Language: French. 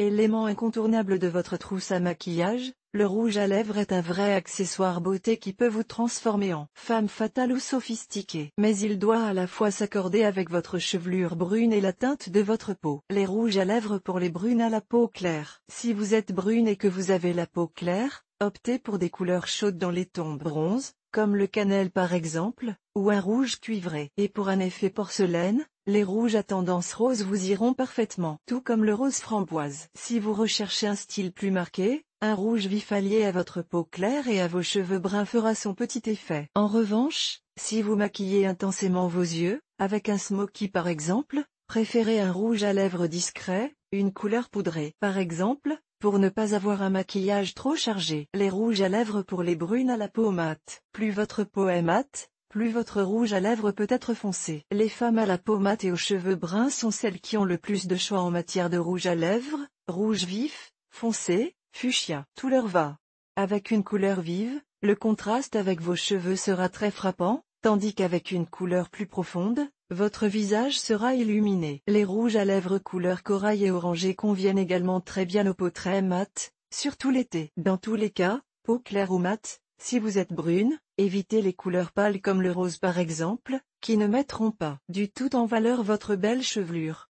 Élément incontournable de votre trousse à maquillage, le rouge à lèvres est un vrai accessoire beauté qui peut vous transformer en femme fatale ou sophistiquée. Mais il doit à la fois s'accorder avec votre chevelure brune et la teinte de votre peau. Les rouges à lèvres pour les brunes à la peau claire. Si vous êtes brune et que vous avez la peau claire, optez pour des couleurs chaudes dans les tons bronze, comme le cannelle par exemple, ou un rouge cuivré. Et pour un effet porcelaine, les rouges à tendance rose vous iront parfaitement, tout comme le rose framboise. Si vous recherchez un style plus marqué, un rouge vif allié à votre peau claire et à vos cheveux bruns fera son petit effet. En revanche, si vous maquillez intensément vos yeux, avec un smoky par exemple, préférez un rouge à lèvres discret, une couleur poudrée par exemple, pour ne pas avoir un maquillage trop chargé. Les rouges à lèvres pour les brunes à la peau mate. Plus votre peau est mate, plus votre rouge à lèvres peut être foncé. Les femmes à la peau mate et aux cheveux bruns sont celles qui ont le plus de choix en matière de rouge à lèvres, rouge vif, foncé, fuchsia. Tout leur va. Avec une couleur vive, le contraste avec vos cheveux sera très frappant, tandis qu'avec une couleur plus profonde, votre visage sera illuminé. Les rouges à lèvres couleur corail et orangé conviennent également très bien aux peaux très mates, surtout l'été. Dans tous les cas, peau claire ou mate, si vous êtes brune, évitez les couleurs pâles comme le rose par exemple, qui ne mettront pas du tout en valeur votre belle chevelure.